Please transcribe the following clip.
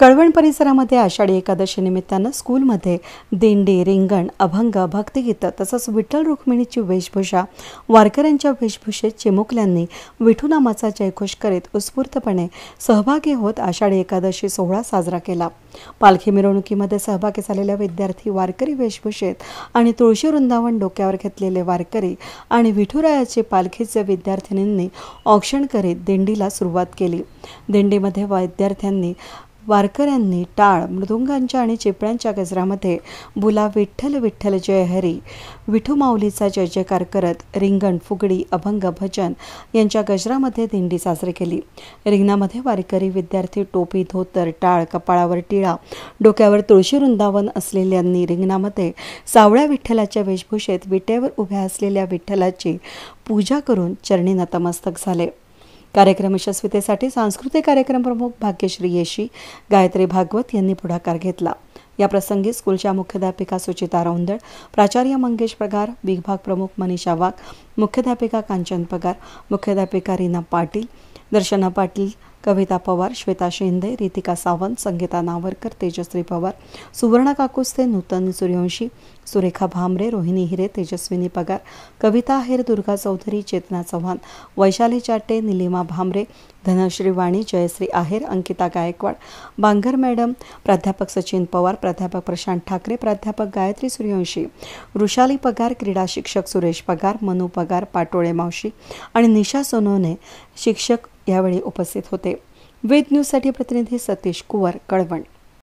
कळवण परिसरामध्ये आषाढी एकादशी निमित्तानं स्कूलमध्ये दिंडी रिंगण अभंग भक्तिगीतं तसंच विठ्ठल रुक्मिणीची वेशभूषा वारकऱ्यांच्या वेशभूषेत चिमुकल्यांनी विठूनामाचा जयघोष करीत उत्स्फूर्तपणे सहभागी होत आषाढी एकादशी सोहळा साजरा केला पालखी मिरवणुकीमध्ये सहभागी झालेल्या विद्यार्थी वारकरी वेशभूषेत आणि तुळशी वृंदावन डोक्यावर घेतलेले वारकरी आणि विठुरायाचे पालखीचे विद्यार्थिनींनी औक्षण करीत दिंडीला सुरुवात केली दिंडीमध्ये विद्यार्थ्यांनी वारकऱ्यांनी टाळ मृदुंगांच्या आणि चिपळ्यांच्या गजरामध्ये बुला विठ्ठल विठ्ठल जय हरी विठू माऊलीचा जय जयकार करत रिंगण फुगडी अभंग भजन यांच्या गजरामध्ये दिंडी साजरी केली रिंगणामध्ये वारकरी विद्यार्थी टोपी धोतर टाळ कपाळावर टिळा डोक्यावर तुळशी वृंदावन असलेल्यांनी रिंगणामध्ये सावळ्या विठ्ठलाच्या वेशभूषेत विटेवर उभ्या असलेल्या विठ्ठलाची पूजा करून चरणी नतमस्तक झाले कार्यक्रम यशस्वीतेसाठी सांस्कृतिक कार्यक्रम प्रमुख भाग्यश्री येशी गायत्री भागवत यांनी पुढाकार घेतला या प्रसंगी स्कूलच्या मुख्याध्यापिका सुचिता रौंदळ प्राचार्य मंगेश पगार विभाग प्रमुख मनीषा वाघ मुख्याध्यापिका कांचन पगार मुख्याध्यापिका रीना पाटील दर्शना पाटील कविता पवार श्वेता शिंदे रितिका सावंत संगीता नावरकर तेजश्री पवार सुवर्णा काकुस्ते नूतन सूर्यवंशी सुरेखा भामरे रोहिणी हिरे तेजस्विनी पगार कविता आहेर दुर्गा चौधरी चेतना चव्हाण वैशाली चाटे निलिमा भामरे धनश्री वाणी जयश्री आहेर अंकिता गायकवाड बांगर मॅडम प्राध्यापक सचिन पवार प्राध्यापक प्रशांत ठाकरे प्राध्यापक गायत्री सूर्यवंशी वृषाली पगार क्रीडा शिक्षक सुरेश पगार मनू पगार पाटोळे मावशी आणि निशा सोनोने शिक्षक यावेळी उपस्थित होते वेद न्यूजसाठी प्रतिनिधी सतीश कुवर कळवण